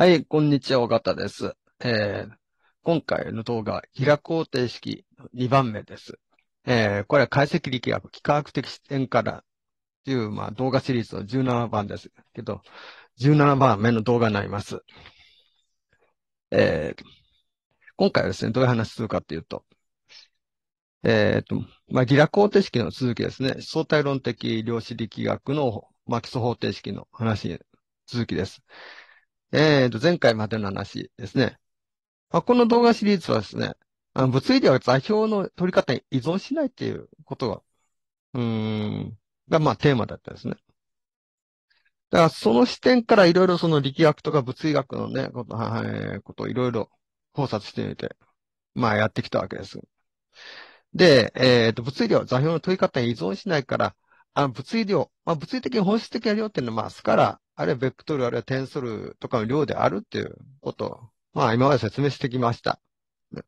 はい、こんにちは、尾形です。えー、今回の動画、平方程式2番目です。えー、これは解析力学、幾何学的視点からという、まあ、動画シリーズの17番ですけど、17番目の動画になります。えー、今回はですね、どういう話するかというと、えっ、ー、と、まあ、ギラ方程式の続きですね、相対論的量子力学の、まあ、基礎方程式の話、続きです。えー、と、前回までの話ですね。まあ、この動画シリーズはですね、あの物理では座標の取り方に依存しないっていうことが、うん、が、まあ、テーマだったですね。だから、その視点からいろいろその力学とか物理学のね、こと、はい、ことをいろいろ考察してみて、まあ、やってきたわけです。で、えっ、ー、と、物理量、座標の取り方に依存しないから、あの物理量、まあ、物理的に本質的な量っていうのは、まあ、スカラあるいはベクトル、あるいはテンソルとかの量であるっていうことを、まあ今まで説明してきました。だ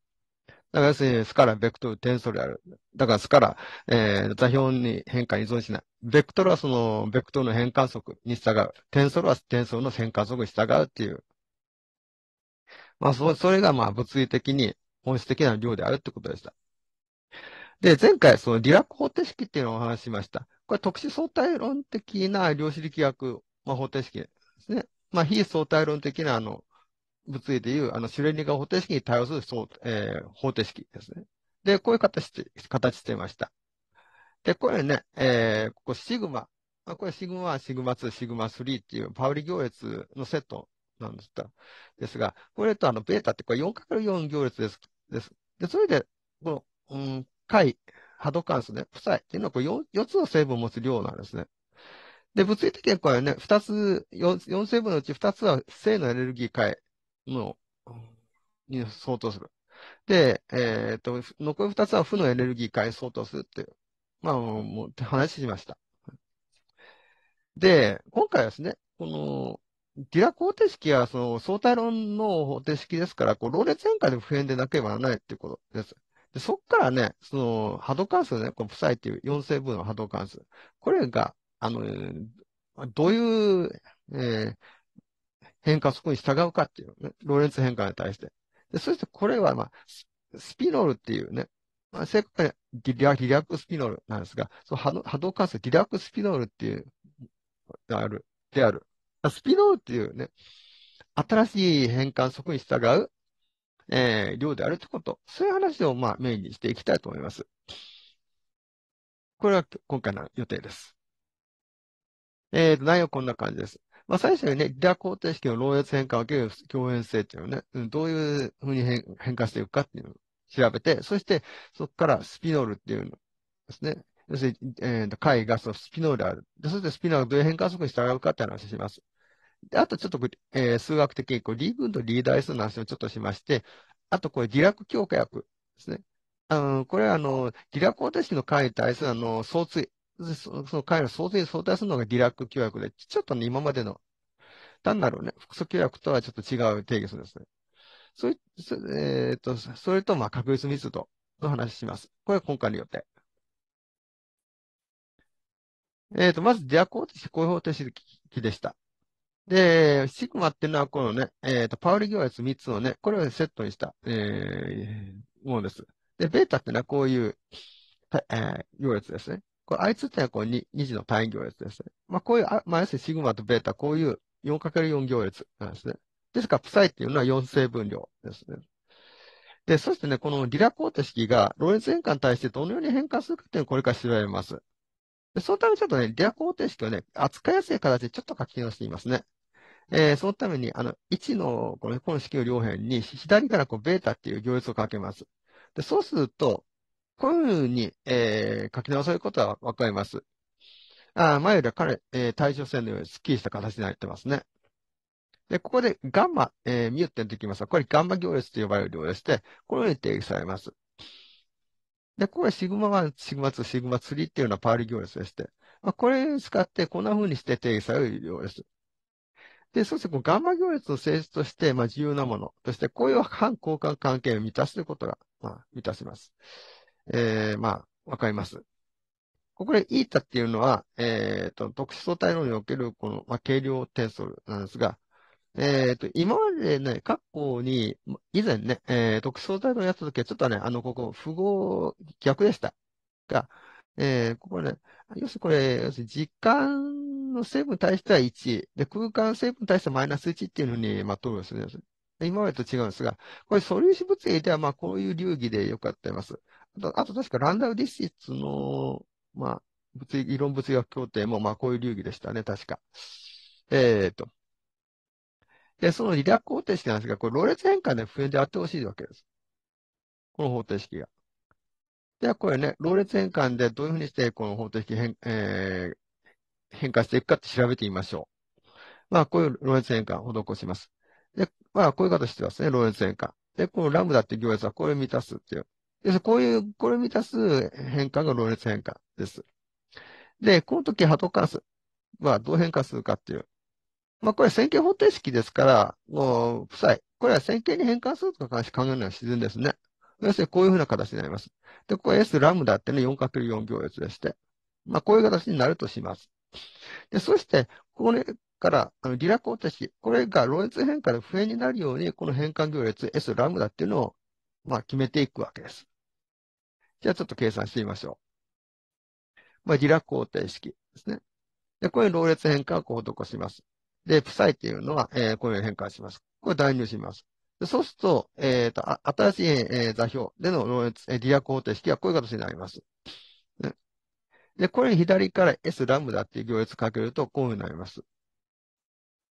から要するに、スカラ、ベクトル、テンソルである。だからスカラ、えー、座標に変化依存しない。ベクトルはその、ベクトルの変換則に従う。テンソルはテンソルの変換則に従うっていう。まあ、そ、それがまあ物理的に本質的な量であるってことでした。で、前回そのディラック方程式っていうのをお話ししました。これ特殊相対論的な量子力学まあ、方程式ですね。まあ、非相対論的な、あの、物理でいう、あの、シュレニガー方程式に対応するそう、えー、方程式ですね。で、こういう形して、形してました。で、これね、えー、ここシグマ。これシグマ1、シグマ2、シグマ3っていうパウリ行列のセットなんですですが、これとあの、ベータってこれ 4×4 行列です。です。で、それで、この、うん、解、波動関数ね、負債っていうのはこれ 4, 4つの成分を持つ量なんですね。で、物理的にはね、二つ、四成分のうち二つは正のエネルギー解の、に相当する。で、えー、っと、残り二つは負のエネルギー解に相当するっていう、まあ、もう、話しました。で、今回はですね、この、ディラク方程式はその相対論の方程式ですから、こう、ローレ変開で普遍でなければならないっていうことです。で、そっからね、その波動関数ね、この負債っていう4成分の波動関数。これが、あの、どういう、えー、変化速に従うかっていう、ね、ローレンツ変化に対して。でそしてこれは、まあ、スピノールっていうね、まあ、正確にはリラリラックスピノールなんですが、その波動波動関数、リラックスピノールっていうである、である。スピノールっていうね、新しい変換則に従う、えー、量であるってこと。そういう話を、まあ、メインにしていきたいと思います。これは今回の予定です。えっ、ー、と、内容こんな感じです。まあ、最初にね、リダ方程式の漏洩変化を受ける共演性っていうのをね、うん、どういうふうに変変化していくかっていうのを調べて、そして、そこからスピノールっていうのですね。要するに、えっ、ー、と、解がそのスピノールである。で、そしてスピノールがどういう変速度に従うかって話します。で、あとちょっと、えー、数学的に、こう、リーグンとリーダー数の話をちょっとしまして、あと、これ、ディラク強化薬ですね。あの、これは、あの、ディラク方程式の解に対する、あの、相対、その彼ら総勢相対するのがディラック協約で、ちょっとね、今までの、単なるね、複素協約とはちょっと違う定義するんですね。それ、えっ、ー、と、それと、まあ、確率密度の話します。これ今回の予定。えっ、ー、と、まず、ディラック方程式、こういう方程式でした。で、シグマっていうのは、このね、えっ、ー、と、パウリ行列3つをね、これをセットにした、えー、ものです。で、ベータってのはこういう、えー、行列ですね。これ、あいつってはこう 2, 2次の単位行列ですね。まあ、こういう、まあ、要するにシグマとベータ、こういう 4×4 行列なんですね。ですから、プサイっていうのは4成分量ですね。で、そしてね、このリラコー式がローレンツ変換に対してどのように変換するかっていうのをこれから調べます。で、そのためちょっとね、リラコー式をね、扱いやすい形でちょっと書き直していますね。えー、そのために、あの、1のこの、この式の両辺に左からこうベータっていう行列をかけます。で、そうすると、こういうふうに、えー、書き直されることはわかります。あ前よりは彼、えー、対称線のようにスッキリした形になってますね。で、ここでガンマ、えー、ミュって出てきますが、これガンマ行列と呼ばれる量でして、このように定義されます。で、ここはシグマ1、シグマ2、シグマ3っていうのはパーリ行列でして、まあ、これを使ってこんな風にして定義される量です。で、そしてこうガンマ行列の性質として、まあ、重要なものとして、こういう反交換関係を満たすということが、まあ、満たします。えー、まあ、わかります。ここで η っていうのは、えっ、ー、と、特殊相対論における、この、まあ、軽量ソルなんですが、えっ、ー、と、今までね、過去に、以前ね、えー、特殊相対論やった時は、ちょっとね、あの、ここ、符号逆でしたが、えー、ここね、要するにこれ、要するに時間の成分に対しては1、で、空間成分に対してはマイナス1っていうのに、まあ、取るんです。ね。今までと違うんですが、これ素粒子物理では、まあ、こういう流儀でよくやってます。あと、あと確かランダムディシスの、まあ、物理、理論物理学協定も、まあ、こういう流儀でしたね、確か。えっ、ー、と。で、そのリラック方程式なんですが、これ、ローレツ変換で不変でやってほしいわけです。この方程式が。では、これね、ローレツ変換でどういうふうにして、この方程式変、えー、変化していくかって調べてみましょう。まあ、こういうローレツ変換を施します。で、まあ、こういう形してますね、ローレツ変換。で、このラムダって行列はこれを満たすっていう。で、すこういう、これを満たす変換がローレンツ変換です。で、この時波動関数はどう変化するかっていう。まあ、これ線形方程式ですから、もう、負債。これは線形に変換するとか考えるのは自然ですね。要するにこういうふうな形になります。で、ここ S ラムダっていうのは 4×4 秒列でして。まあ、こういう形になるとします。で、そして、これから、あの、リラ方程式。これが、ローレンツ変化で不変になるように、この変換行列 S ラムダっていうのを、まあ、決めていくわけです。じゃあちょっと計算してみましょう。まあ、ディラク方程式ですね。で、これにロー列変換を施します。で、プサイっていうのは、えー、こいう変換します。これ代入します。でそうすると、えっ、ー、と、新しい、えー、座標でのロー列、えー、ディラク方程式はこういう形になります。ね、で、これ左から S ラムダっていう行列かけると、こういうふうになります。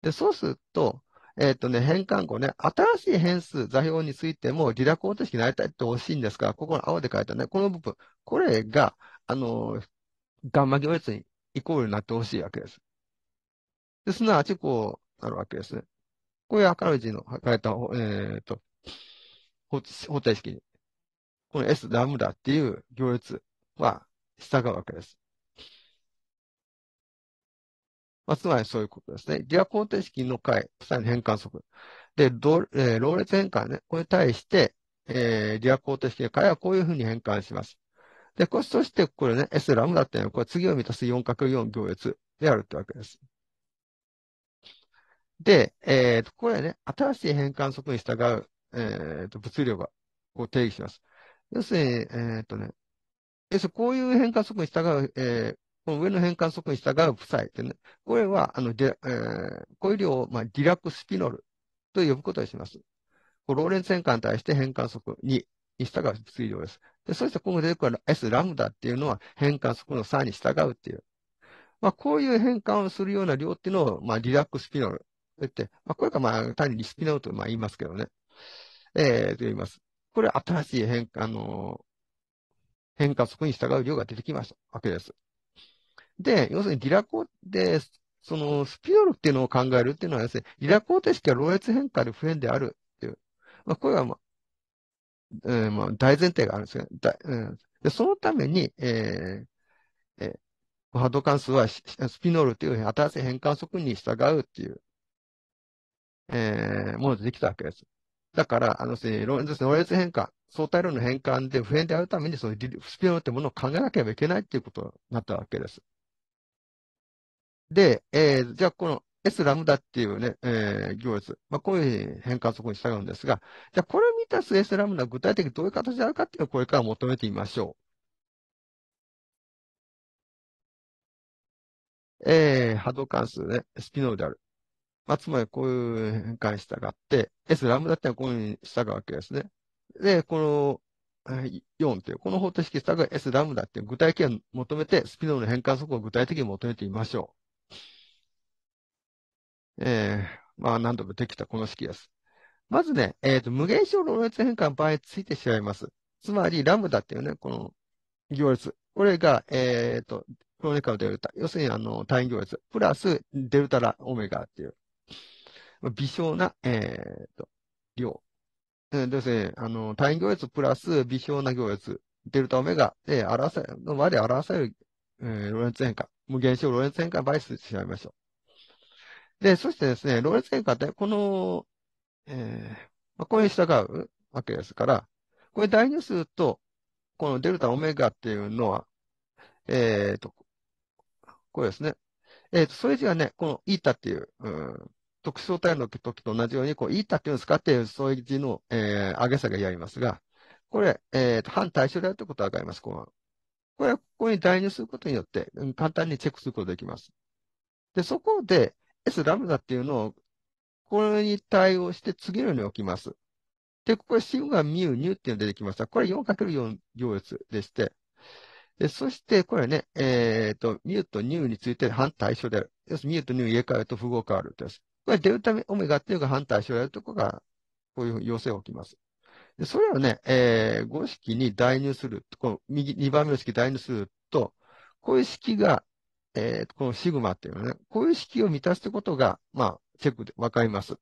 で、そうすると、えっ、ー、とね、変換後ね、新しい変数、座標についても、リラコ方程式になりたいってほしいんですが、ここの青で書いたね、この部分、これが、あのー、ガンマ行列にイコールになってほしいわけです。で、すなわち、こう、なるわけですね。こういう明るい字の書いた、えっ、ー、と、方程式に、この S ラムダっていう行列は従うわけです。まあ、つまりそういうことですね。ディア工程式の解、さらに変換則。で、どえー、ローレツ変換ね。これに対して、えー、ディア工程式の解はこういうふうに変換します。で、こそしてこれね、S ラムダっていうのは、これ次を満たす 4×4 行列であるってわけです。で、えっ、ー、と、これね、新しい変換則に従う、えっ、ー、と、物量がこう定義します。要するに、えっ、ー、とね、S、こういう変換則に従う、えこの上の変換則に従う負債ってね、これは、あの、で、えー、こういう量を、まあ、ディラクスピノルと呼ぶことにします。こローレンツ変換に対して変換則2に従う推量です。で、そして今後出てくる S ラムダっていうのは変換則の3に従うっていう。まあ、こういう変換をするような量っていうのを、まあ、リラックスピノルて言って、まあ、これがまあ、単にリスピノルとまあ言いますけどね。えー、と言います。これ、新しい変、あのー、変換則に従う量が出てきましたわけです。で、要するにディラコで、そのスピドルっていうのを考えるっていうのは、要するにディラコ定式は漏越変化で不変であるっていう、まあ、これは、まあえー、まあ大前提があるんですよ、ね。だうん、でそのために、えーえー、波動関数はスピノールという新しい変換則に従うっていう、えー、ものでできたわけです。だから、あの、ロレツ変換、相対量の変換で不変であるために、そのスピノールってものを考えなければいけないっていうことになったわけです。で、えー、じゃあこの S ラムダっていうね、えー、行列。まあ、こういう変換則に従うんですが、じゃあこれを満たす S ラムダ具体的にどういう形であるかっていうのをこれから求めてみましょう。えー、波動関数ね、スピノーあル。まあ、つまりこういう変換に従って、S ラムダっていうのはこういうふうに従うわけですね。で、この4ていう、この方程式に従う S ラムダっていう具体形を求めて、スピノールの変換則を具体的に求めてみましょう。えー、まあ、何度もできたこの式です。まずね、えっ、ー、と、無限小論列変換倍場合ついてしまいます。つまり、ラムダっていうね、この行列。これが、えっ、ー、と、プロネカのデルタ。要するに、あの、単位行列。プラス、デルタラ、オメガっていう。微小な、えっ、と、量。えー、ですね、あの、単位行列プラス微小な行列。デルタオメガで表せ、の割で表せる、えー、ロレンツ変換。無限小ロレンツ変換倍数しちいましょう。で、そしてですね、ローレツ変化って、この、えー、まあ、これに従うわけですから、これ代入すると、このデルタオメガっていうのは、えっ、ー、と、これですね。えっ、ー、と、それ字はね、このイータっていう、うん特徴体の時と同じように、こう、イータっていうんですかって、そういう字の、えー、上げ下げやりますが、これ、えーと、反対称であるってことがわかります。このこれは、ここに代入することによって、簡単にチェックすることができます。で、そこで、S ラムダっていうのを、これに対応して次のように置きます。で、ここでシグマ、ミュ、ニュっていうのが出てきました。これ 4×4 行列でして、でそして、これね、えっ、ー、と、ミューとニューについて反対称である。要するに、ミューとニュー入れ替えると符号変わるです。これ、デルタオメガっていうのが反対称であるとこが、こういう要請が起きます。でそれをね、えー、5式に代入する、この右2番目の式代入すると、こういう式がえー、このシグマっていうのはね、こういう式を満たってことが、まあ、チェックでわかります。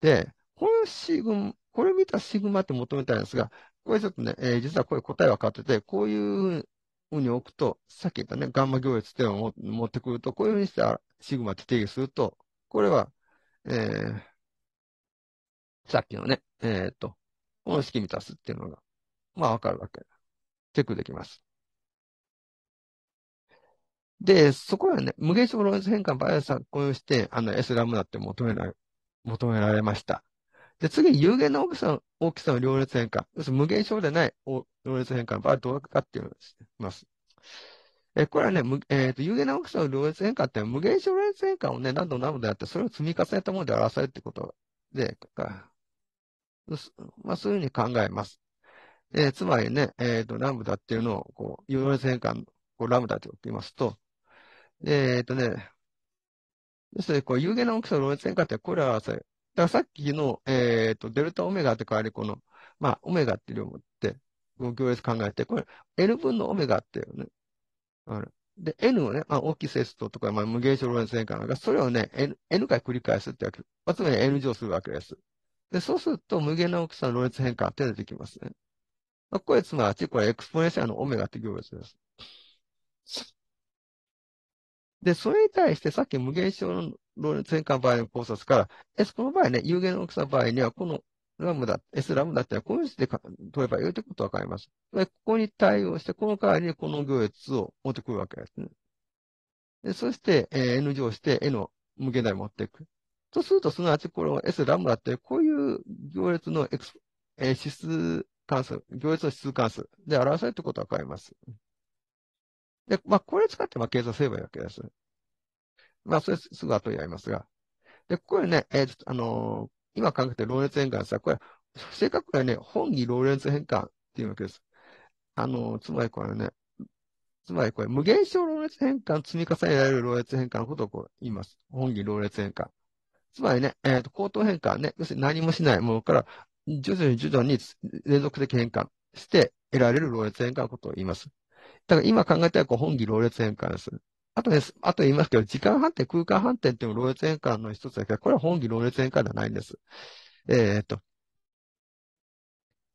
で、このシグマ、これ見たシグマって求めたいんですが、これちょっとね、えー、実はこれ答え分かってて、こういうふうに置くと、さっき言ったね、ガンマ行列っていうのを持ってくると、こういうふうにしたシグマって定義すると、これは、えー、さっきのね、えっ、ー、と、この式満たすっていうのが、まあ分かるわけ。チェックできます。で、そこはね、無限小論変換バイアスはこうして、あの、S ラムダって求められ、求められました。で、次、有限の大きさの、大きさの両列変換。要するに無限小でない両列変換はどうかっていうのをします。え、これはね、えっ、ー、と、有限な大きさの両列変換って無限小両列変換をね、何度何度でやって、それを積み重ねたもので表されるってことで、まあ、そういうふうに考えます。えー、つまりね、えっ、ー、と、ラムダっていうのを、こう、両列変換、こうラムダって言いますと、えっとね、そするこう有限な大きさの論列変化って、これはさ、だからさっきの、えっとデルタオメガって代わり、この、まあ、オメガっていう量を持って、行列考えて、これ、N 分のオメガってようね、あで、N をね、まあ、大きい性質とか、まあ、無限小ローレン変化なんか、それをね、N, N 回繰り返すってわけ。つまり N 乗するわけです。で、そうすると、無限の大きさのローレン変化って出てきますね。まあ、これ、つまり、これ、エクスポネンシャルのオメガって行列です。で、それに対してさっき無限小のローの転換場合の考察から、S この場合ね、有限の大きさの場合には、このラムダ、S ラムダってこの式で取ればよいということがわかります。で、ここに対応して、この代わりにこの行列を持ってくるわけですね。でそして、えー、N 乗して N を無限大持っていく。とすると、すなわちこれ S ラムダって、こういう行列のエえー、指数関数、行列の指数関数で表されるということがわかります。で、まあ、これ使って、まあ、計算すればいいわけです。まあ、それすぐ後でやりますが。で、これね、えー、あのー、今考えてるローレンツ変換ですが、これ、正確にはね、本義ローレンツ変換っていうわけです。あのー、つまりこれね、つまりこれ、無限小ローレンツ変換、積み重ねられるローレンツ変換のことをこう言います。本義ローレンツ変換。つまりね、えっ、と、高等変換ね、要するに何もしないものから、徐々に徐々に連続的変換して得られるローレンツ変換のことを言います。だから今考えたらこう本義労列変換ですあとね、あと言いますけど、時間反転、空間反転っていうのも両列変換の一つだけど、これは本義労列変換ではないんです。えー、っと。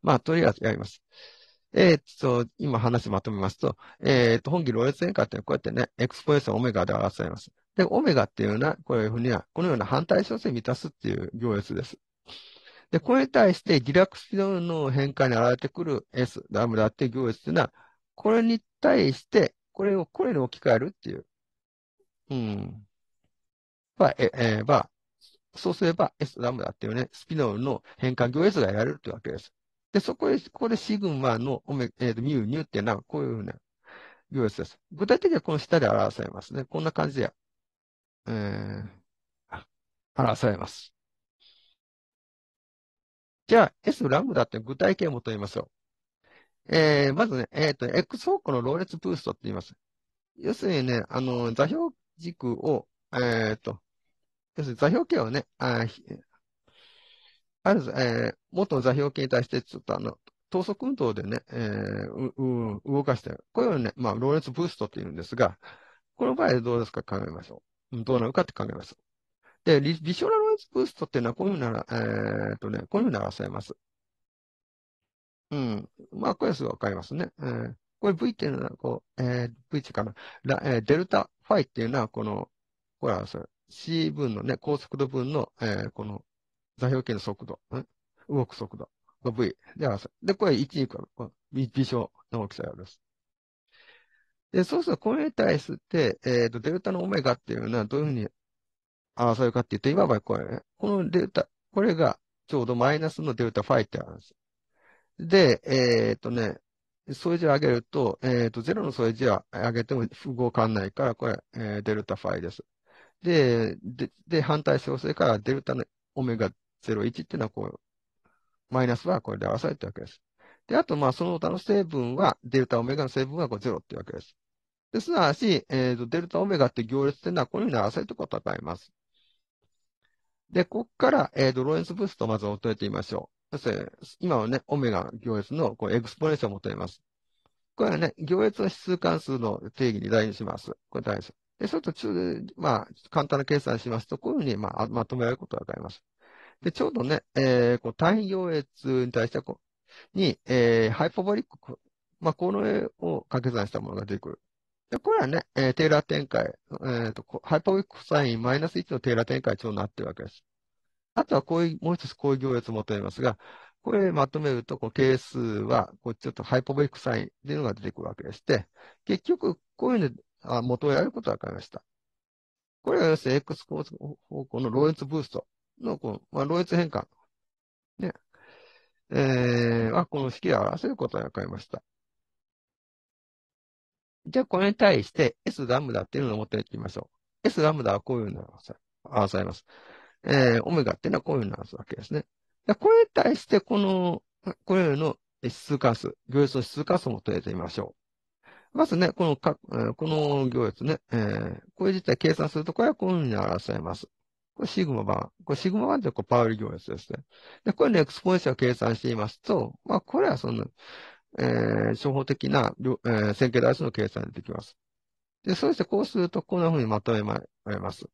まあ、とりあえずやります。えー、っと、今話まとめますと、えー、っと、本義労列変換っていうのはこうやってね、エクスポエンスオメガで表されます。で、オメガっていうのは、な、こういうふうには、このような反対小数を満たすっていう行列です。で、これに対して、ディラックスピドの変化に現れてくる S、ラムダっていう行列っていうのは、これに対して、これをこれに置き換えるっていう。うん。まあ、え、えー、まあ、そうすれば S ラムダっていうね、スピノールの変換行 S が得られるってわけです。で、そこで、ここでシグマのオメ、えーと、ミュー、ニューっていうのはこういうふうな行 S です。具体的にはこの下で表されますね。こんな感じで、えー、表されます。じゃあ、S ラムダって具体形を求めましょう。えー、まずね、えっ、ー、と、X 方向のローレツブーストって言います。要するにね、あの、座標軸を、えっ、ー、と、要するに座標形をね、あある、えー、元の座標形に対して、ちょっとあの、等速運動でね、えー、うう動かしてる。こうをね、まあ、ローレツブーストって言うんですが、この場合どうですか考えましょう。どうなるかって考えます。で、微小なローレツブーストっていうのは、こういうふうなら、えっ、ー、とね、こういうふうに表されます。うん。まあ、これすぐわかりますね。えー、これ V っていうのは、こう、えー、V ってかな、らえー、デルタファイっていうのは、この、これはそれ C 分のね、高速度分の、えー、この座標系の速度、うん、動く速度が V で合わせで、これ1に比べる。微小の大きさです。で、そうすると、これに対して、えっ、ー、と、デルタのオメガっていうのはどういうふうに合わせるかっていうと、いわばこれ、ね、このデルタ、これがちょうどマイナスのデルタファイってあるんです。で、えっ、とね、添字を上げると、えっ、と、0の添字は上げても符号変わんないから、これ、えー、デルタファイです。で、で、で反対小数からデルタのオメガ01っていうのは、こう、マイナスはこれで合わされてるわけです。で、あと、まあ、その他の成分は、デルタオメガの成分はこう0っていうわけです。ですなわち、えっ、ー、と、デルタオメガって行列っていうのは、このように合わせるてこう戦います。で、ここから、えっ、ー、と、ローレンスブーストをまず求えてみましょう。そして、今はね、オメガ行列のこうエクスポネーションを求めます。これはね、行列の指数関数の定義に代にします。これ大事です。で、それとまあ、簡単な計算しますと、こういうふうに、まあ、まとめられることがわかります。で、ちょうどね、えー、こう、単位行列に対してこう、に、えー、ハイパボリック、まあ、この絵を掛け算したものが出てくる。で、これはね、えー、テーラー展開、えっ、ー、と、ハイパボリックサインマイナス1のテーラー展開うになってるわけです。あとはこういう、もう一つこういう行列を求めますが、これまとめると、この係数は、こうちょっとハイポベリックサインっていうのが出てくるわけでして、結局、こういうのあ元をやることが分かりました。これが要するに X 方向のローレンツブーストのこの、まあ、ローレンツ変換。ね。えー、はこの式で表せることが分かりました。じゃあ、これに対して S ラムダっていうのを持っていきましょう。S ラムダはこういうのを表されます。えー、オメガっていうのはこういうふうになるわけですね。これに対して、この、これの指数関数、行列の指数関数も取れてみましょう。まずね、このか、この行列ね、えー、これ自体計算すると、これはこういうふうに表されます。これシグマ版。これシグマ版ってこうパウリ行列ですね。で、これのエクスポネンシャルを計算していますと、まあ、これはその、えー、初歩的な、えー、線形代数の計算でできます。で、そしてこうすると、こんなふうにまとめられます。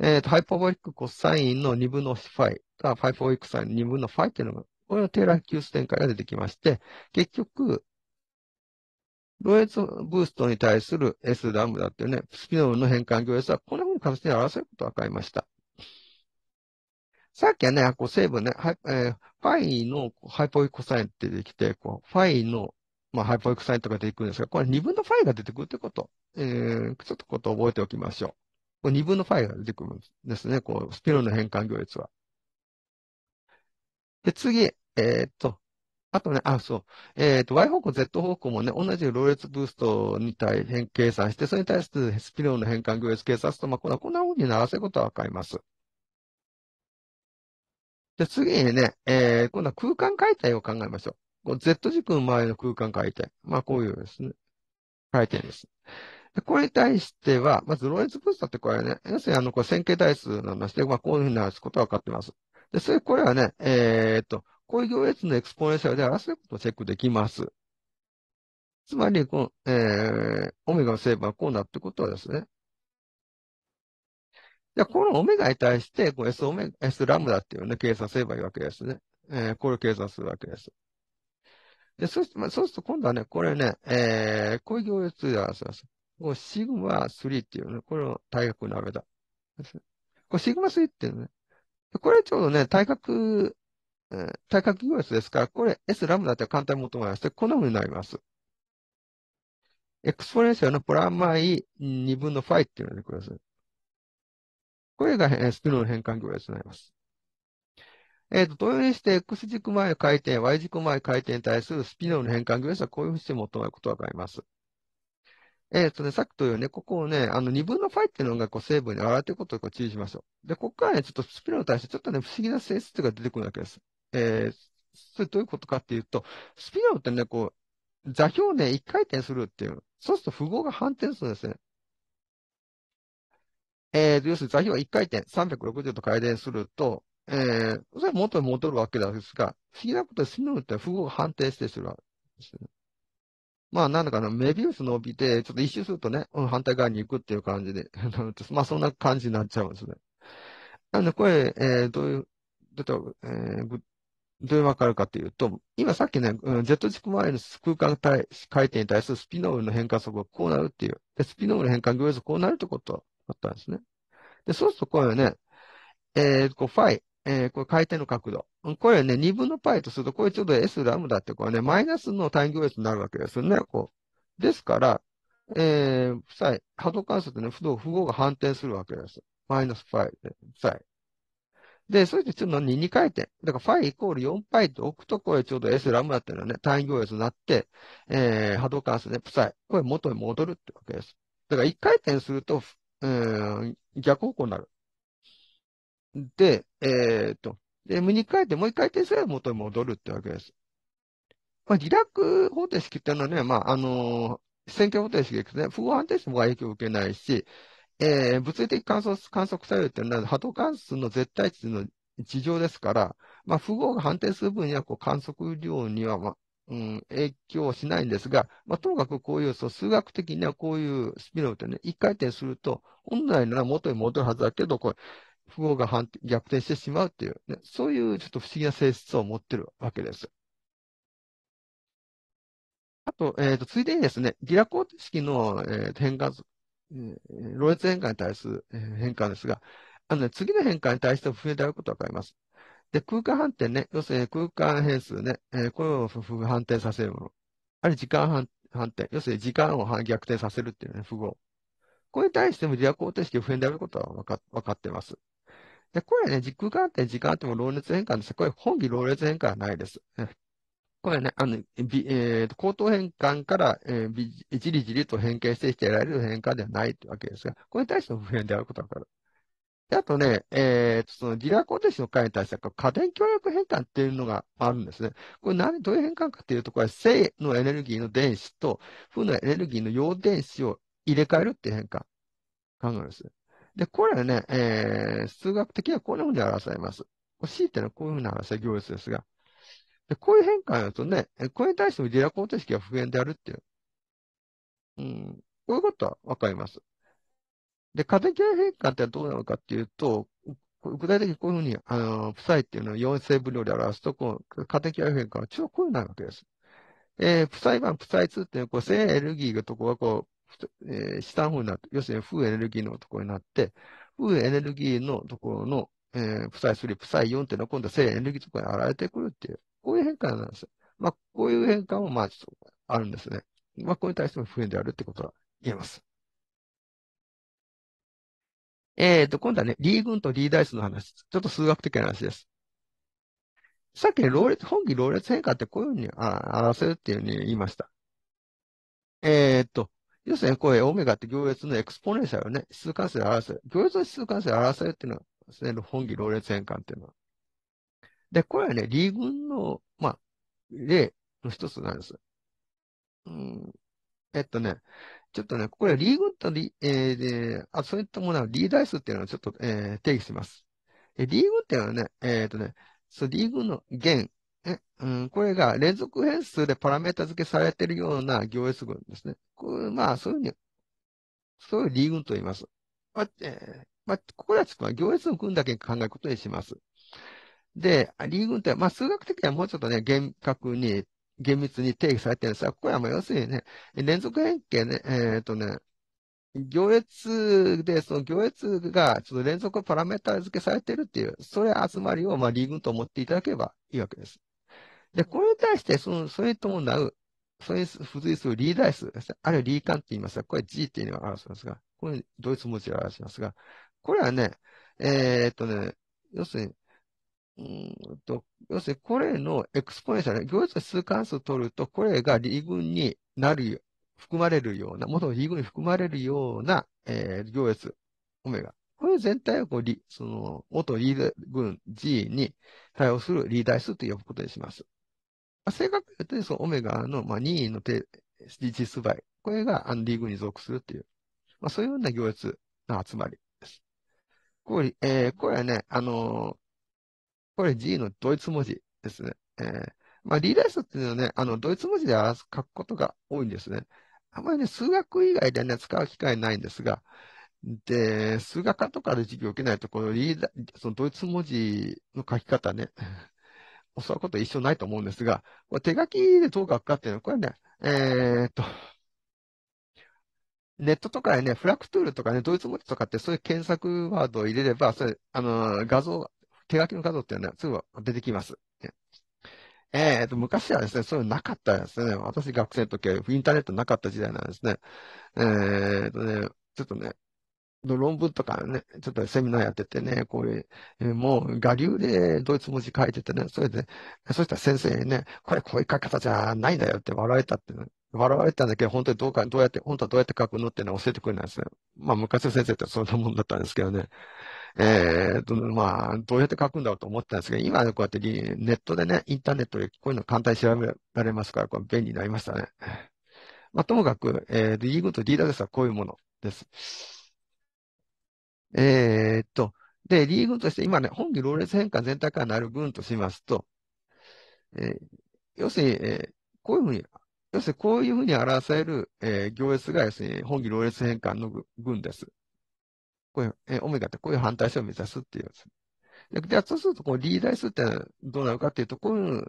えっ、ー、と、ハイパーボリックコサインの2分の φ、ァイパーボリックサインの2分の φ っていうのが、これのテーラー級数展開が出てきまして、結局、ロエツブーストに対する S ダムだっていうね、スピノールの変換行列は、こんな風に形で表せることが分かりました。さっきはね、こう成分ね、はえー、ファイのハイポイコサインって出てきて、こうファイの、まあ、ハイポイコサインとか出てくるんですが、これ2分のファイが出てくるってこと、えー、ちょっとことを覚えておきましょう。二分2分のイが出てくるんですね。こう、スピルの変換行列は。で、次、えー、っと、あとね、あ、そう。えっ、と、y 方向、z 方向もね、同じローレツブーストに対変計算して、それに対してスピローの変換行列計算すると、まあ、こんな風にならせることはわかります。で、次にね、えー、今度は空間解体を考えましょう。こう Z 軸の周りの空間回転。まあ、こういうですね、回転です。これに対しては、まず、ローレンツス散ってこれね、要するにあの、これ線形代数なのして、まあ、こういうふうになることは分かってます。で、それ、これはね、えー、っと、こういう行列のエクスポネンシャルで表すことをチェックできます。つまり、この、えー、オメガの成分はこうなってことはですね。じゃこのオメガに対して、この S オメガ、S ラムダっていうね、計算すればいいわけですね。えー、これを計算するわけです。で、そうすると、まあ、そうすると今度はね、これね、えー、こういう行列で表します。こシグマ3っていうね、これの対角のべだ。これシグマ3っていうね。これちょうどね、対角、対角行列ですから、これ S ラムダって簡単に求めます。こんな風になります。エクスポネンシャルのプラマイ2分のイっていうのでください。これがスピルの変換行列になります。えっ、ー、と、同様にして X 軸前回転、Y 軸前回転に対するスピードの変換行列はこういうふうにして求めることがわかります。えっ、ー、とね、さっきというね、ここをね、あの、2分のイっていうのが、こう、成分に表れてることを注意しましょう。で、ここからね、ちょっとスピロに対して、ちょっとね、不思議な性質が出てくるわけです。えー、それどういうことかっていうと、スピロってね、こう、座標をね、1回転するっていう。そうすると符号が反転するんですね。えー、要するに座標は1回転、360度回転すると、えー、それは元に戻るわけなんですが、不思議なことでスピロって符号が反転してしまうんですね。まあ、なんだかな、メビウスの帯で、ちょっと一周するとね、反対側に行くっていう感じで、まあ、そんな感じになっちゃうんですね。なんで、これ、えー、どういう、どういう、えー、どういうわかるかというと、今さっきね、ジェット軸周りの空間対回転に対するスピノールの変換速度がこうなるっていう。で、スピノールの変換行列こうなるってことだったんですね。で、そうするとこれね、えー、こう、ファイ、えー、これ回転の角度。これね、2分の π とすると、これちょうど s ラムダってこれね、マイナスの単行列になるわけですよね、こう。ですから、えー、負債、波動関数とね、不動、符号が反転するわけです。マイナス π で、負債。で、それでちょっと2、2回転。だから φ イコール 4π って置くと、これちょうど s ラムダっていうのはね、単行列になって、えー、波動関数で、負債。これ元に戻るってわけです。だから1回転すると、えー、逆方向になる。で、えっ、と、で、無に変えてもう一回転すれば元に戻るってわけです。まあ、リラック方程式っていうのはね、まあ、あのー、線形方程式ですね、符号安定数も影響を受けないし、えー、物理的観測観測作用っていうのは波動関数の絶対値の地上ですから、まあ、符号が判定する分にはこう観測量には、まあ、うん、影響しないんですが、まあ、ともかくこういうそう数学的にはこういうスピンオってね、一回転すると、本来なら元に戻るはずだけど、これ、不号が反逆転してしまうっていう、ね、そういうちょっと不思議な性質を持ってるわけです。あと、えっ、ー、と、ついでにですね、ディラコ式の、えー、変換、えー、ロツ変換に対する、え変換ですが、あの、ね、次の変換に対しても不明であることがわかります。で、空間反転ね、要するに空間変数ね、えー、これを反転させるもの。あるいは時間反反転、要するに時間を逆転させるっていうね、符号。これに対してもディラコ式程不変であることは分か分かってます。で、これね、時空があって時間あっても労列変換です。これ本気労列変換はないです。これね、あの、びえー、と口頭変換から、えー、じりじりと変形してきて得られる変換ではないというわけですが、これに対しての不変であることがわかる。で、あとね、えーと、そのディラーコンテンツの回に対しては、家電協力変換っていうのがあるんですね。これ何、どういう変換かっていうと、これ、正のエネルギーの電子と、負のエネルギーの陽電子を入れ替えるっていう変換考えます。で、これはね、えー、数学的にはこんなふうに表されます。C ってのはこういうふうな話は行列ですが、でこういう変化になるとね、これに対してもディラ方程式が不変であるっていう。うん、こういうことはわかります。で、過程形変化ってどうなのかっていうと、具体的にこういうふうに、あの、負債っていうのを4成分量で表すと、この過程形変化は超こういうになるわけです。えー、負債1、負債2っていうのは、こう、正エネルギーがとこがこう、えー、資産風になって、要するに風エネルギーのところになって、風エネルギーのところの、えー、負債3、負債4っていうのは今度は正エネルギーとかに現れてくるっていう、こういう変化なんですよ。まあ、こういう変化も、まあ、ちょっとあるんですね。まあ、これに対しても不変であるってことは言えます。えっ、ー、と、今度はね、リーグンとリーダイスの話。ちょっと数学的な話です。さっき、ロ老レ本気老ー変化ってこういうふうにあ表せるっていうふうに言いました。えっ、ー、と、要するに、これ、オメガって行列のエクスポネンシャルをね、指数関数で表せる。行列の指数関数で表せるっていうのはですね、本義、ローレツ変換っていうのは。で、これはね、リーグンの、まあ、例の一つなんです。うん、えっとね、ちょっとね、これ、リーグとリ、えー、で、あ、そういったものは、リーダイスっていうのをちょっと、えー、定義します。リーグっていうのはね、えー、っとね、そう、リーグの元、えうん、これが連続変数でパラメータ付けされているような行列群ですね。こうまあ、そういうふうに、そういう理群と言います。まあ、えー、まあ、ここではちょっと行列の群だけ考えることにします。で、リーグって、まあ、数学的にはもうちょっとね、厳格に、厳密に定義されてるんですが、ここはまあ要するにね、連続変形ね、えー、っとね、行列で、その行列がちょっと連続パラメータ付けされているっていう、それ集まりをまあリーグと思っていただければいいわけです。で、これに対して、その、それともなう、それに付随するリーダイス、あるいはリーカンって言いますが、これ G っていうのを表しますが、これドイツ文字を表しますが、これはね、えー、っとね、要するに、うんと、要するにこれのエクスポネンシャル、行列の数関数を取ると、これがリ群になる、含まれるような、元のリ群に含まれるような、えー、行列、オメガ。これ全体をこうリ、その、元リーダー群 G に対応するリーダイスと呼ぶことにします。あ、正確に言うと、そのオメガの、まあ、任意の実倍。これがアンディーグに属するっていう、まあ、そういうような行列の集まりです。これ、えー、これはね、あのー、これ G のドイツ文字ですね。えー、まあ、リーダースっていうのはね、あの、ドイツ文字で表す書くことが多いんですね。あんまりね、数学以外でね、使う機会ないんですが、で、数学科とかで授業を受けないと、このリーダー、そのドイツ文字の書き方ね、教わることは一緒ないと思うんですが、手書きでどう書くかっていうのは、これね、えー、っと、ネットとかね、フラクトゥールとかね、ドイツ文字とかって、そういう検索ワードを入れれば、それ、あの、画像、手書きの画像っていうのは、ね、すぐ出てきます。えー、と、昔はですね、そういうのなかったですね。私学生の時はインターネットなかった時代なんですね。えー、とね、ちょっとね、の論文とかね、ちょっとセミナーやっててね、こういう、もう、我流でドイツ文字書いててね、それで、そしたら先生にね、これこういう書き方じゃないんだよって笑えたって、ね、笑われたんだけど、本当にどうか、どうやって、本当はどうやって書くのってのは教えてくれないですね。まあ、昔の先生ってそんなもんだったんですけどね。えーと、まあ、どうやって書くんだろうと思ったんですけど、今ね、こうやってネットでね、インターネットでこういうの簡単に調べられますから、これ便利になりましたね。まあ、ともかく、えー、ーグとリーダーですはこういうものです。えー、っと、で、リーグとして今ね、本気労ー変換全体からなる分としますと、えー、要するに、えー、こういうふうに、要するにこういうふうに表される、えー、行列が、要するに本気労ー変換の群です。こういう、えー、オメガってこういう反対性を目指すっていうやつ。で、そうすると、このリーダー数ってどうなるかっていうと、こういう、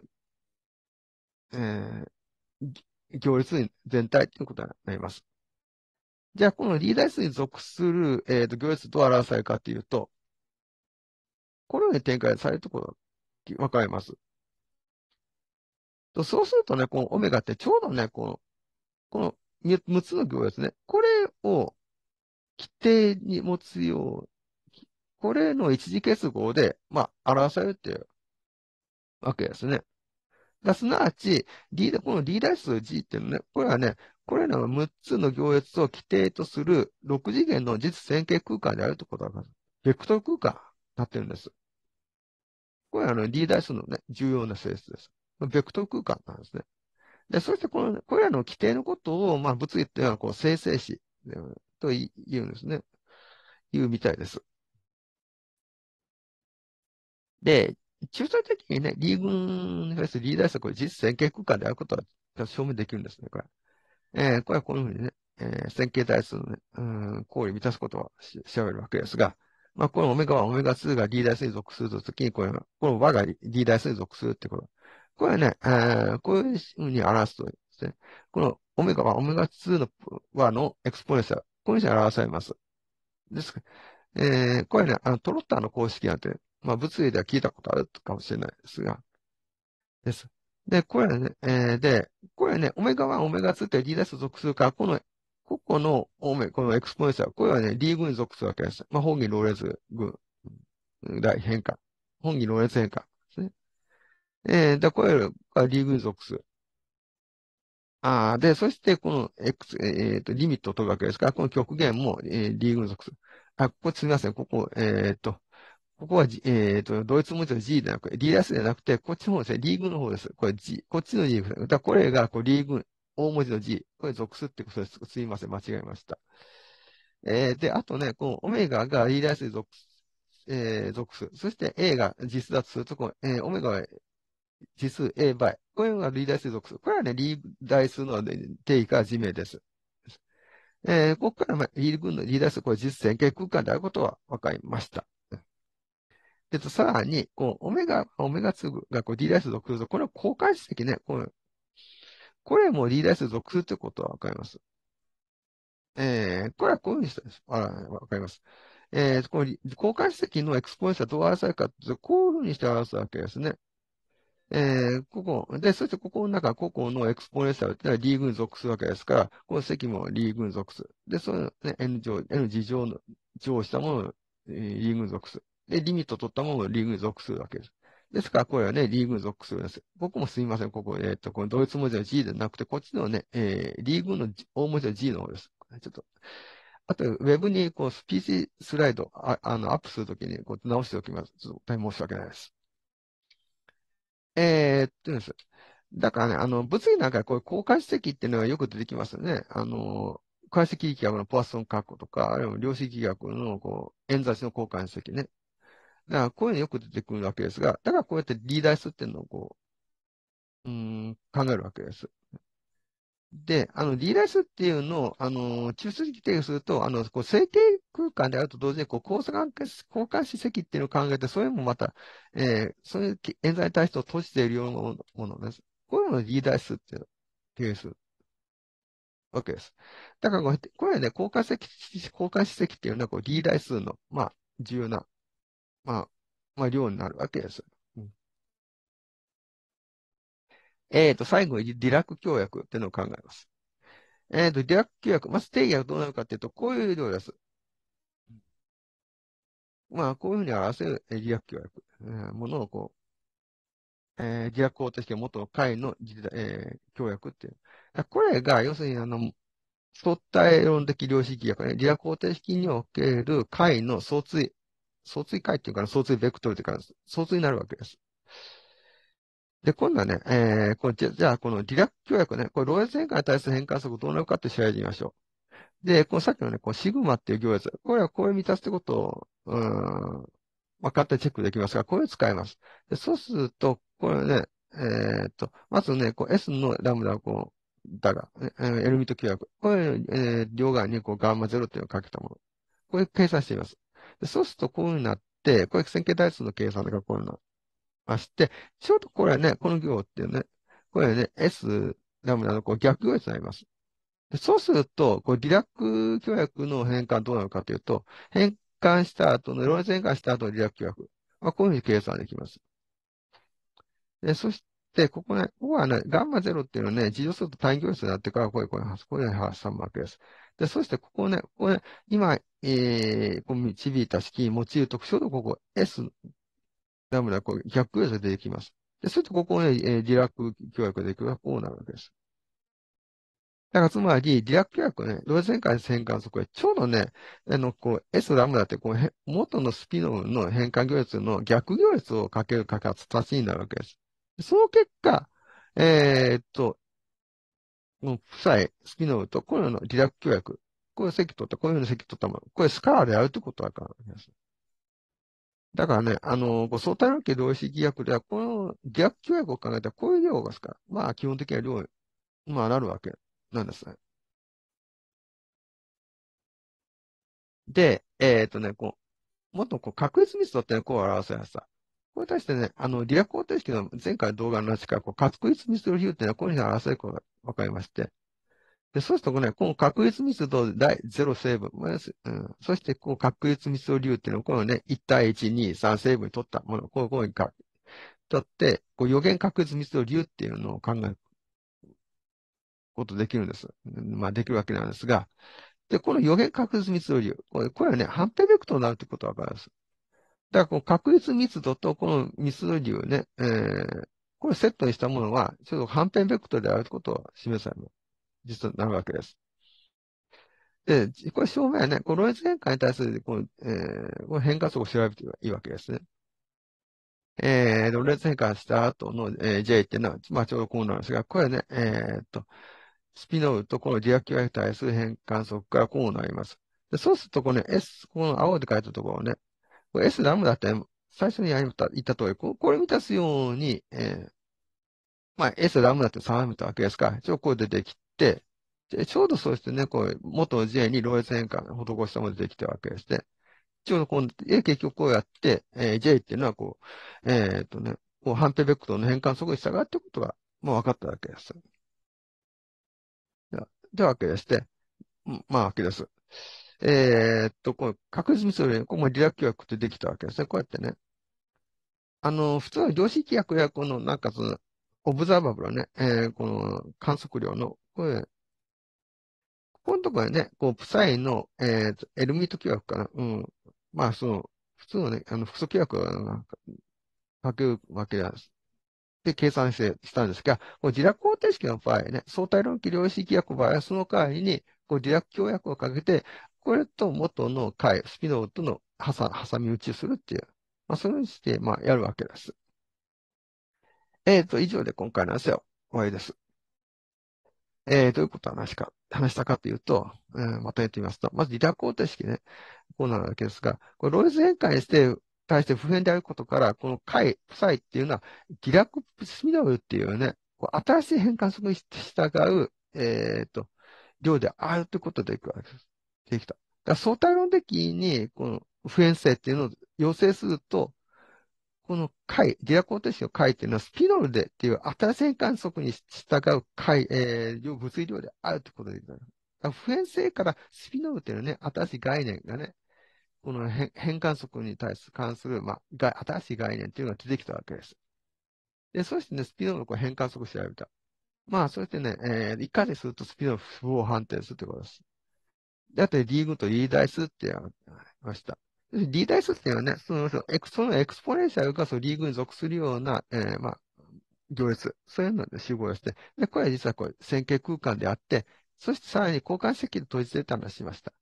えー、行列全体ということになります。じゃあ、このリーダースに属する、えーと、行列どう表されるかというと、このように展開されるところがわかります。とそうするとね、このオメガってちょうどね、この、この 6, つの行列ね、これを規定に持つよう、これの一時結合で、まあ、表されるっていうわけですね。だすなわち、リーダー、このリーダー数 G っていうのね、これはね、これらの6つの行列を規定とする6次元の実線形空間であるということが、ベクトル空間になってるんです。これはあの、リーダイ数のね、重要な性質です。ベクトル空間なんですね。で、そしてこの、これらの規定のことを、まあ、物理っていうのは、こう、生成子と言うんですね。言うみたいです。で、抽象的にね、リーグに対リーダイ数はこれ実線形空間であることは証明できるんですね、これ。えー、これはこのいうにね、えー、線形代数の、ね、うん、行為を満たすことは調べるわけですが、まあ、このオメガ1、オメガ2が D 代数に属するときに、これこの和が D 代数に属するってこと。これはね、えー、こういうふうに表すとですね、このオメガ1、オメガ2の和のエクスポネンシャル、こういうふうに表されます。ですから、えー、これね、あのトロッターの公式なんて、まあ、物理では聞いたことあるかもしれないですが、です。で、これね、えー、で、これね、オメガ1、オメガ2ってリーダシス属するから、この、ここのオメ、このエクスポネンシャル、これはね、リーグに属するわけです。まあ、本義ローレス群、大変化。本義ローレス変化ですね。えー、で、これはリーグに属する。ああ、で、そしてこの X、えっ、ー、と、リミットを取るわけですから、この極限も、えー、リーグに属する。あ、ここすみません。ここ、えっ、ー、と、ここは、えっ、ー、と、ドイツ文字の G でなく、d じでなくて、こっちの方ですね、リーグの方です。これ G、こっちのリーグ。だこれが、こう、リーグ、大文字の G。これ属すってことです。すいません、間違えました。えー、で、あとね、このオメガがリーダースに属す、えー、属す。そして A が実だとすると、この、えー、オメガは実数 A 倍。こういうのがリーダー数属数。これはね、リーダー数の、定義から事名です。えー、ここから、まあ、リーグのリーダー数、これ実線形空間であることは分かりました。えっと、さらに、こう、オメガ、オメガ2がこう D ダイ数属すると、これは公開指的ね。これ、これも D ダ i 数属するということはわかります。えー、これはこういうふうにしたです。あわかります。えー、この公開子的のエクスポネンシャどう表されるかというと、こういうふうにして表すわけですね。えー、ここ、で、そしてここの中、ここのエクスポネンシャルってのは D 群属するわけですから、この積も D 群属する。で、その、ね、N 乗、N 字乗乗したものを D 群属する。で、リミット取ったものをリーグに属するわけです。ですから、これはね、リーグに属するんです。僕もすみません、ここ、えっ、ー、と、このドイツ文字の G じゃなくて、こっちのね、えー、リーグの大文字の G の方です。ちょっと。あと、ウェブに、こう、PC スライド、ああの、アップするときに、こう、直しておきます。ちょっと大変申し訳ないです。えー、っとです。だからね、あの、物理なんかこういう交換子積っていうのがよく出てきますよね。あの、解析力学のポアソン括弧とか、あるいは量子力学のこう、演算子の交換子積ね。だからこういうのよく出てくるわけですが、だからこうやってリーダースっていうのをこう、うん、考えるわけです。で、あの、リーダースっていうのを、あの、中枢規定すると、あの、こう、制定空間であると同時に、こう、交換、交換史跡っていうのを考えて、それもまた、えー、そういう演罪体質を閉じているようなものです。こういうのをリーダースっていうのを定義するわけです。だからこうやって、これね、交換史跡、交換史跡っていうのは、こう、リーダー数の、まあ、重要なまあ、まあ、量になるわけです。うん、えっ、ー、と、最後に、ディラク協約っていうのを考えます。えっ、ー、と、ディラク協約、まず定義はどうなるかっていうと、こういう量です。まあ、こういうふうに表せる自ク協約、えー、ものをこう、えー、自ク法として元会の、えー、協約っていう。これが、要するに、あの、相対論的量子力学ね、自ク方程式における解の相対相対解っていうから、相対ベクトルというか相対になるわけです。で、今度はね、えー、こじゃじゃあ、このリラック協約ね、これ、ローエス変換に対する変換度どうなるかって調べてみましょう。で、このさっきのね、このシグマっていう行列、これはこういう満たすってことを、うん、分かってチェックできますが、これを使います。で、そうすると、これね、えー、っと、まずね、こう S のラムダをこう、だが、えー、エルミット協約。これ、えー、両側にこうガンマゼロっていうのをかけたもの。これ計算しています。でそうするとこういうふうになって、これ線形代数の計算がこういうのまして、ちょうどこれね、この行っていうね、これね、S、ラムダのこう逆行列になります。でそうすると、これリラック協約の変換どうなるかというと、変換した後の、いろいろ変換した後のリラック協約。まあ、こういうふうに計算できます。でそして、ここね、ここはね、ガンマ0っていうのはね、自動すると単行列になってから、こうう、こう、これ、これ、挟むわけです。で、そして、ここね、ここね、今、えー、導いた式用いる特徴どここ S、ダムダ、こう逆要素でてきます。で、それとここね、えー、ディラック協約できれこうなるわけです。だからつまり、ディラック協約ね、同時旋回変換速れ、ちょうどね、あの、こう、S ラムダって、こう、元のスピノーの変換行列の逆行列をかけるかけ形になるわけです。その結果、えー、っと、この負債、スピノーとこのディラック協約こういう席取った、こういうふうに席取ったもん。これスカラであるってことはかんです。だからね、あの、ご相対関係同士規約では、この規約協約を考えたら、こういう量がすか、まあ、基本的には量、まあ、なるわけなんですね。で、えっ、ー、とね、こう、もっとこう確率密度って、ね、こう表せやしさ。これに対してね、あの、リア方程式の前回の動画の話から、こう、確率密度比喩っていうのはこういうふうに表せることがわかりまして、で、そうするとね、この確率密度第0成分、うん、そしてこの確率密度流っていうのを、このね、1対1、2、3成分に取ったものを、こういううに取って、こう予言確率密度流っていうのを考えることできるんです。まあ、できるわけなんですが、で、この予言確率密度流、これこれはね、反対ベクトルになるということがわかります。だから、この確率密度とこの密度流ね、えー、これセットにしたものは、ちょっと反転ベクトルであることを示されます。実になるわけです。で、これ証明はね、このロイズ変化に対するこの、えー、この変化数を調べていいわけですね。えー、ロズ変換した後の、えー、J っていうのは、まあ、ちょうどこうなんですが、これね、えー、っと、スピノールとこのィアキュアに対する変換則からこうなります。でそうすると、この、S、この青で書いたところね、これ S ラムだって、最初に言った言った通り、これ満たすように、えー、まあ、S ラムだって定めたわけですから、一応こう出てき、でちょうどそうしてね、こう、元 J に漏越変換を施したものでできたわけですね。ちょうど今度、結局こうやって、えー、J っていうのはこう、えー、っとね、こう、反ンベクトルの変換速度に従ってことが、もう分かったわけです。でわけでして、まあ、わけです。えー、っと、こう、確実にそれ、こう、リラック規約ってできたわけですね。こうやってね。あの、普通は常識規約や、この、なんかその、オブザーバブルね、えー、この観測量のこれ、ここのところはね、こう、プサイの、えっ、と、エルミート規約かな。うん。まあ、その、普通のね、あの、複素規約が書けるわけです。で、計算してしたんですが、こう自落方程式の場合ね、相対論記量子規約の場合は、その代わりに、こう自落協約をかけて、これと元の解、スピノーとの挟み撃ちするっていう、まあ、それにして、まあ、やるわけです。えっ、ー、と、以上で今回の話は終わりです。えー、どういうことを話しか、話したかというと、えー、まとめてみますと、まずリラ方程式ね、こうなるわけですが、これロイズ変換して、対して普遍であることから、この解、負債っていうのは、ギラクプスミドルっていうね、こう新しい変換速に従う、えっ、ー、と、量であるということでいくわけです。できた。だ相対論的に、この普遍性っていうのを要請すると、この解、ディアーシ式の解っていうのは、スピノルデっていう新しい観測に従う解、えー、物理量であるということです。普遍性からスピノルというのね、新しい概念がね、この変換則に対す関する、まあ、新しい概念というのが出てきたわけです。で、そしてね、スピノルの変換則を調べた。まあ、そしてね、えー、いかにするとスピノル不符を判定するということです。で、あとリーグとリーダイスってやりました。D 代数っていうのはね、そのそのエクスポネンシャルがそのリーグに属するような、えー、まあ、行列、そういうので集合して、で、これは実はこれ線形空間であって、そしてさらに交換席で閉じてた話しました。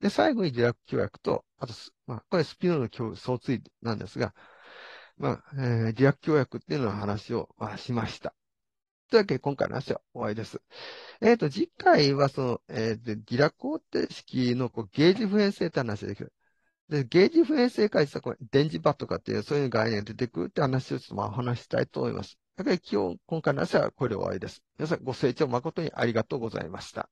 で、最後にディラック協約と、あと、まあ、これスピノの相対なんですが、まあ、えー、ディラック協約っていうのの話を、まあ、しました。というわけで、今回の話は終わりです。えっ、ー、と、次回は、その、えっ、ー、と、ディラ方程式のこうゲージ普遍性って話ですで、ゲージ不衛生解釈、電磁場とかっていう、そういう概念が出てくるって話をちょっとまあ話したいと思います。だから基本、今回の話はこれで終わりです。皆さんご清聴誠にありがとうございました。